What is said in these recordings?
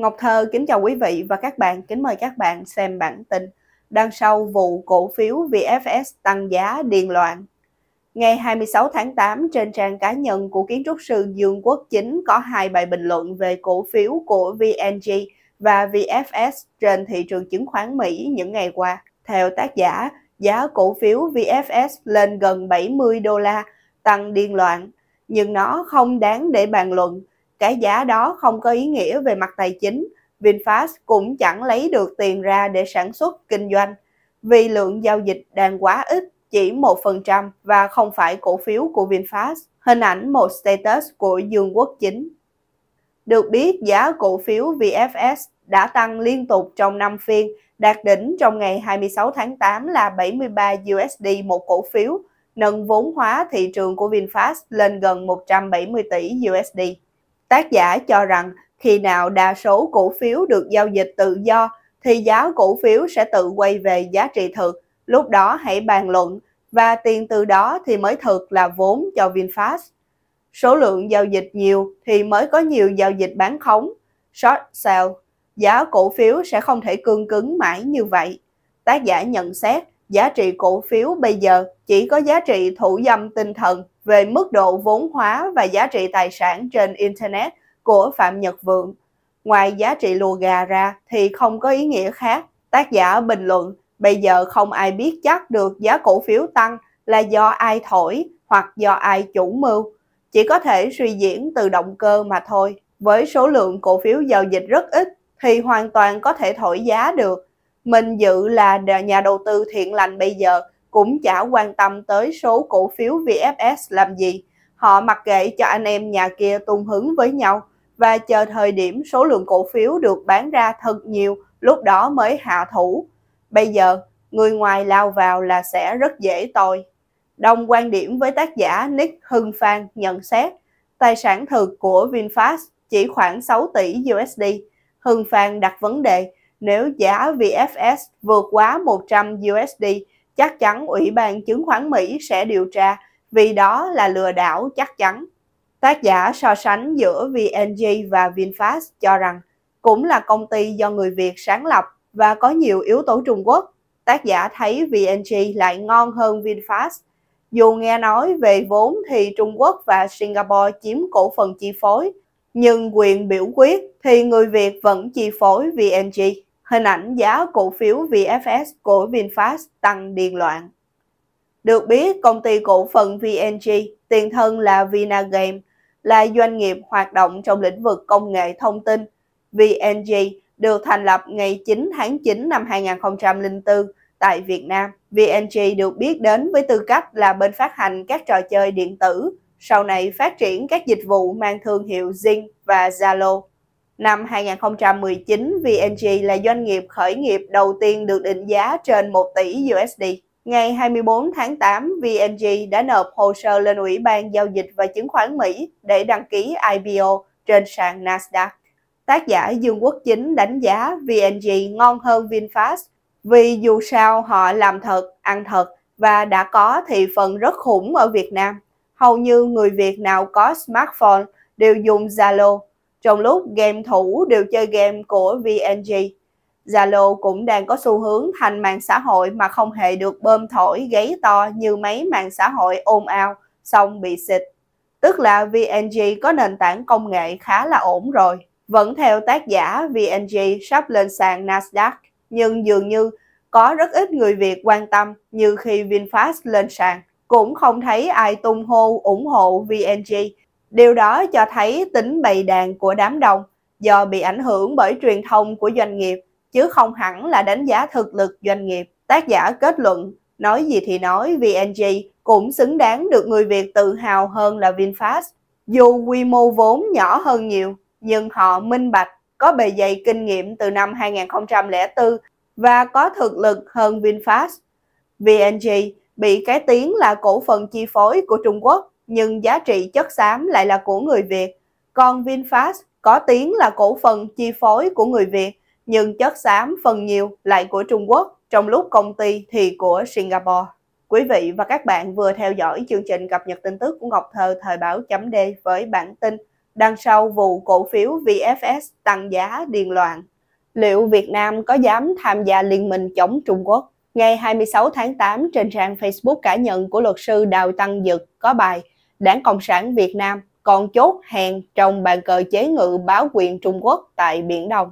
Ngọc Thơ kính chào quý vị và các bạn, kính mời các bạn xem bản tin Đang sau vụ cổ phiếu VFS tăng giá điên loạn. Ngày 26 tháng 8 trên trang cá nhân của kiến trúc sư Dương Quốc Chính có hai bài bình luận về cổ phiếu của VNG và VFS trên thị trường chứng khoán Mỹ những ngày qua. Theo tác giả, giá cổ phiếu VFS lên gần 70 đô la, tăng điên loạn, nhưng nó không đáng để bàn luận cái giá đó không có ý nghĩa về mặt tài chính, VinFast cũng chẳng lấy được tiền ra để sản xuất, kinh doanh, vì lượng giao dịch đang quá ít, chỉ 1% và không phải cổ phiếu của VinFast. Hình ảnh một status của Dương Quốc Chính. Được biết, giá cổ phiếu VFS đã tăng liên tục trong năm phiên, đạt đỉnh trong ngày 26 tháng 8 là 73 USD một cổ phiếu, nâng vốn hóa thị trường của VinFast lên gần 170 tỷ USD. Tác giả cho rằng khi nào đa số cổ phiếu được giao dịch tự do thì giá cổ phiếu sẽ tự quay về giá trị thực, lúc đó hãy bàn luận và tiền từ đó thì mới thực là vốn cho VinFast. Số lượng giao dịch nhiều thì mới có nhiều giao dịch bán khống, short sell). giá cổ phiếu sẽ không thể cương cứng mãi như vậy. Tác giả nhận xét giá trị cổ phiếu bây giờ chỉ có giá trị thủ dâm tinh thần về mức độ vốn hóa và giá trị tài sản trên Internet của Phạm Nhật Vượng. Ngoài giá trị lùa gà ra thì không có ý nghĩa khác. Tác giả bình luận, bây giờ không ai biết chắc được giá cổ phiếu tăng là do ai thổi hoặc do ai chủ mưu. Chỉ có thể suy diễn từ động cơ mà thôi. Với số lượng cổ phiếu giao dịch rất ít thì hoàn toàn có thể thổi giá được mình dự là nhà đầu tư thiện lành bây giờ cũng chả quan tâm tới số cổ phiếu VFS làm gì. Họ mặc kệ cho anh em nhà kia tung hứng với nhau và chờ thời điểm số lượng cổ phiếu được bán ra thật nhiều, lúc đó mới hạ thủ. Bây giờ, người ngoài lao vào là sẽ rất dễ tồi. Đồng quan điểm với tác giả Nick Hưng Phan nhận xét, tài sản thực của VinFast chỉ khoảng 6 tỷ USD. Hưng Phan đặt vấn đề nếu giá VFS vượt quá 100 USD, chắc chắn Ủy ban Chứng khoán Mỹ sẽ điều tra vì đó là lừa đảo chắc chắn. Tác giả so sánh giữa VNG và VinFast cho rằng cũng là công ty do người Việt sáng lập và có nhiều yếu tố Trung Quốc. Tác giả thấy VNG lại ngon hơn VinFast. Dù nghe nói về vốn thì Trung Quốc và Singapore chiếm cổ phần chi phối, nhưng quyền biểu quyết thì người Việt vẫn chi phối VNG hình ảnh giá cổ phiếu VFS của VinFast tăng điên loạn. Được biết, công ty cổ phần VNG, tiền thân là Vinagame, là doanh nghiệp hoạt động trong lĩnh vực công nghệ thông tin. VNG được thành lập ngày 9 tháng 9 năm 2004 tại Việt Nam. VNG được biết đến với tư cách là bên phát hành các trò chơi điện tử, sau này phát triển các dịch vụ mang thương hiệu Zing và Zalo. Năm 2019, VNG là doanh nghiệp khởi nghiệp đầu tiên được định giá trên 1 tỷ USD. Ngày 24 tháng 8, VNG đã nộp hồ sơ lên Ủy ban Giao dịch và Chứng khoán Mỹ để đăng ký IPO trên sàn Nasdaq. Tác giả Dương Quốc Chính đánh giá VNG ngon hơn VinFast vì dù sao họ làm thật, ăn thật và đã có thị phần rất khủng ở Việt Nam. Hầu như người Việt nào có smartphone đều dùng Zalo trong lúc game thủ đều chơi game của VNG, Zalo cũng đang có xu hướng thành mạng xã hội mà không hề được bơm thổi gáy to như mấy mạng xã hội ôm ao, xong bị xịt. Tức là VNG có nền tảng công nghệ khá là ổn rồi. Vẫn theo tác giả, VNG sắp lên sàn Nasdaq, nhưng dường như có rất ít người Việt quan tâm như khi VinFast lên sàn. Cũng không thấy ai tung hô ủng hộ VNG Điều đó cho thấy tính bày đàn của đám đông do bị ảnh hưởng bởi truyền thông của doanh nghiệp, chứ không hẳn là đánh giá thực lực doanh nghiệp. Tác giả kết luận, nói gì thì nói VNG cũng xứng đáng được người Việt tự hào hơn là VinFast. Dù quy mô vốn nhỏ hơn nhiều, nhưng họ minh bạch, có bề dày kinh nghiệm từ năm 2004 và có thực lực hơn VinFast. VNG bị cái tiếng là cổ phần chi phối của Trung Quốc nhưng giá trị chất xám lại là của người Việt. Còn VinFast có tiếng là cổ phần chi phối của người Việt, nhưng chất xám phần nhiều lại của Trung Quốc, trong lúc công ty thì của Singapore. Quý vị và các bạn vừa theo dõi chương trình cập nhật tin tức của Ngọc Thơ thời báo chấm D với bản tin đằng sau vụ cổ phiếu VFS tăng giá điên loạn. Liệu Việt Nam có dám tham gia liên minh chống Trung Quốc? Ngày 26 tháng 8 trên trang Facebook cá nhân của luật sư Đào Tăng Dực có bài Đảng Cộng sản Việt Nam còn chốt hàng trong bàn cờ chế ngự báo quyền Trung Quốc tại Biển Đông.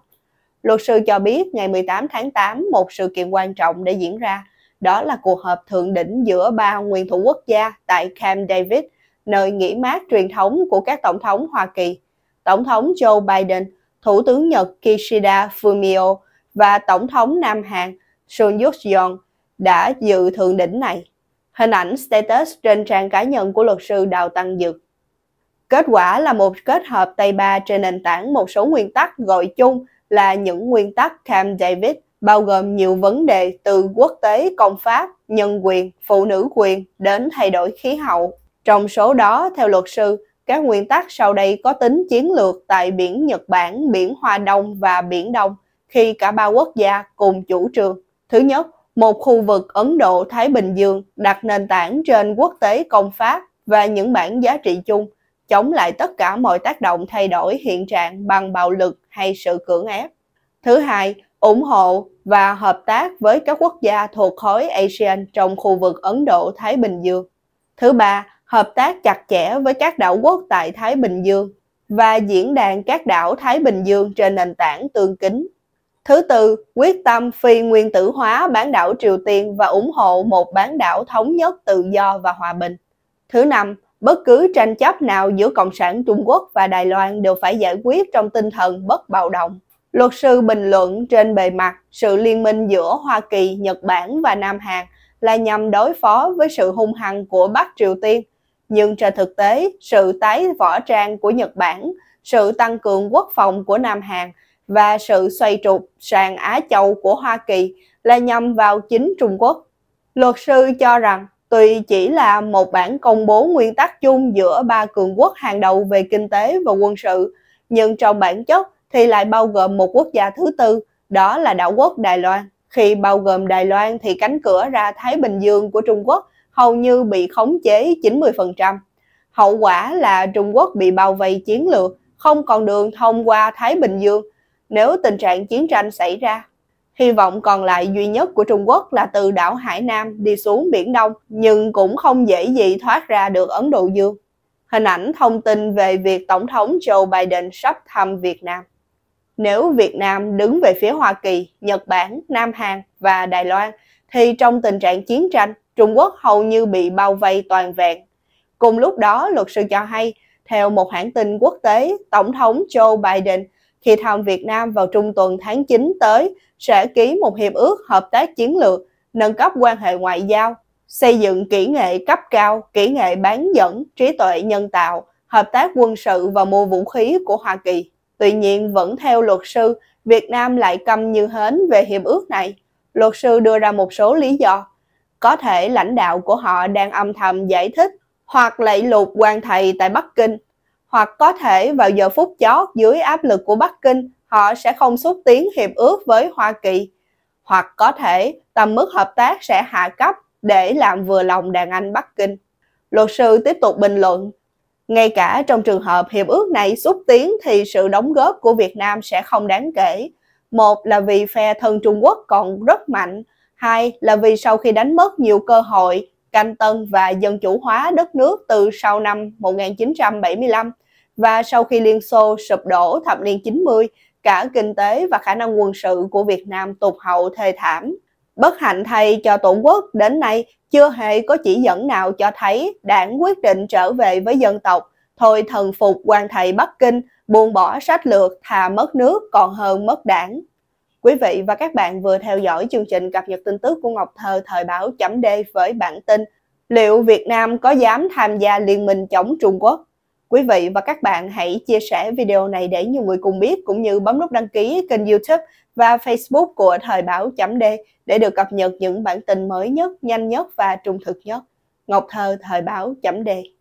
Luật sư cho biết ngày 18 tháng 8 một sự kiện quan trọng đã diễn ra, đó là cuộc họp thượng đỉnh giữa ba nguyên thủ quốc gia tại Camp David, nơi nghỉ mát truyền thống của các tổng thống Hoa Kỳ. Tổng thống Joe Biden, Thủ tướng Nhật Kishida Fumio và Tổng thống Nam Hàn Sun Yuk-yeon đã dự thượng đỉnh này hình ảnh status trên trang cá nhân của luật sư Đào Tăng Dực. Kết quả là một kết hợp tay ba trên nền tảng một số nguyên tắc gọi chung là những nguyên tắc Camp David bao gồm nhiều vấn đề từ quốc tế công pháp, nhân quyền, phụ nữ quyền đến thay đổi khí hậu. Trong số đó, theo luật sư, các nguyên tắc sau đây có tính chiến lược tại biển Nhật Bản, biển Hoa Đông và biển Đông khi cả ba quốc gia cùng chủ trương. Thứ nhất, một khu vực Ấn Độ-Thái Bình Dương đặt nền tảng trên quốc tế công pháp và những bản giá trị chung, chống lại tất cả mọi tác động thay đổi hiện trạng bằng bạo lực hay sự cưỡng ép. Thứ hai, ủng hộ và hợp tác với các quốc gia thuộc khối ASEAN trong khu vực Ấn Độ-Thái Bình Dương. Thứ ba, hợp tác chặt chẽ với các đảo quốc tại Thái Bình Dương và diễn đàn các đảo Thái Bình Dương trên nền tảng tương kính Thứ tư, quyết tâm phi nguyên tử hóa bán đảo Triều Tiên và ủng hộ một bán đảo thống nhất tự do và hòa bình. Thứ năm, bất cứ tranh chấp nào giữa Cộng sản Trung Quốc và Đài Loan đều phải giải quyết trong tinh thần bất bạo động. Luật sư bình luận trên bề mặt sự liên minh giữa Hoa Kỳ, Nhật Bản và Nam Hàn là nhằm đối phó với sự hung hăng của Bắc Triều Tiên. Nhưng trên thực tế, sự tái võ trang của Nhật Bản, sự tăng cường quốc phòng của Nam Hàn – và sự xoay trục sàn Á Châu của Hoa Kỳ là nhằm vào chính Trung Quốc. Luật sư cho rằng tuy chỉ là một bản công bố nguyên tắc chung giữa ba cường quốc hàng đầu về kinh tế và quân sự, nhưng trong bản chất thì lại bao gồm một quốc gia thứ tư, đó là đảo quốc Đài Loan. Khi bao gồm Đài Loan thì cánh cửa ra Thái Bình Dương của Trung Quốc hầu như bị khống chế 90%. Hậu quả là Trung Quốc bị bao vây chiến lược, không còn đường thông qua Thái Bình Dương nếu tình trạng chiến tranh xảy ra. Hy vọng còn lại duy nhất của Trung Quốc là từ đảo Hải Nam đi xuống Biển Đông, nhưng cũng không dễ gì thoát ra được Ấn Độ Dương. Hình ảnh thông tin về việc Tổng thống Joe Biden sắp thăm Việt Nam. Nếu Việt Nam đứng về phía Hoa Kỳ, Nhật Bản, Nam Hàn và Đài Loan, thì trong tình trạng chiến tranh, Trung Quốc hầu như bị bao vây toàn vẹn. Cùng lúc đó, luật sư cho hay, theo một hãng tin quốc tế, Tổng thống Joe Biden – khi thăm Việt Nam vào trung tuần tháng 9 tới sẽ ký một hiệp ước hợp tác chiến lược, nâng cấp quan hệ ngoại giao, xây dựng kỹ nghệ cấp cao, kỹ nghệ bán dẫn, trí tuệ nhân tạo, hợp tác quân sự và mua vũ khí của Hoa Kỳ. Tuy nhiên, vẫn theo luật sư, Việt Nam lại câm như hến về hiệp ước này. Luật sư đưa ra một số lý do. Có thể lãnh đạo của họ đang âm thầm giải thích hoặc lạy lục quan thầy tại Bắc Kinh hoặc có thể vào giờ phút chót dưới áp lực của Bắc Kinh, họ sẽ không xúc tiến hiệp ước với Hoa Kỳ. Hoặc có thể tầm mức hợp tác sẽ hạ cấp để làm vừa lòng đàn anh Bắc Kinh. Luật sư tiếp tục bình luận, ngay cả trong trường hợp hiệp ước này xúc tiến thì sự đóng góp của Việt Nam sẽ không đáng kể. Một là vì phe thân Trung Quốc còn rất mạnh, hai là vì sau khi đánh mất nhiều cơ hội canh tân và dân chủ hóa đất nước từ sau năm 1975 và sau khi Liên Xô sụp đổ thập niên 90, cả kinh tế và khả năng quân sự của Việt Nam tụt hậu thê thảm. Bất hạnh thay cho Tổ quốc đến nay chưa hề có chỉ dẫn nào cho thấy đảng quyết định trở về với dân tộc, thôi thần phục quan thầy Bắc Kinh, buông bỏ sách lược thà mất nước còn hơn mất đảng. Quý vị và các bạn vừa theo dõi chương trình cập nhật tin tức của Ngọc Thơ thời báo chấm D với bản tin Liệu Việt Nam có dám tham gia liên minh chống Trung Quốc? Quý vị và các bạn hãy chia sẻ video này để nhiều người cùng biết cũng như bấm nút đăng ký kênh youtube và facebook của thời báo chấm D để được cập nhật những bản tin mới nhất, nhanh nhất và trung thực nhất. Ngọc Thơ thời báo chấm D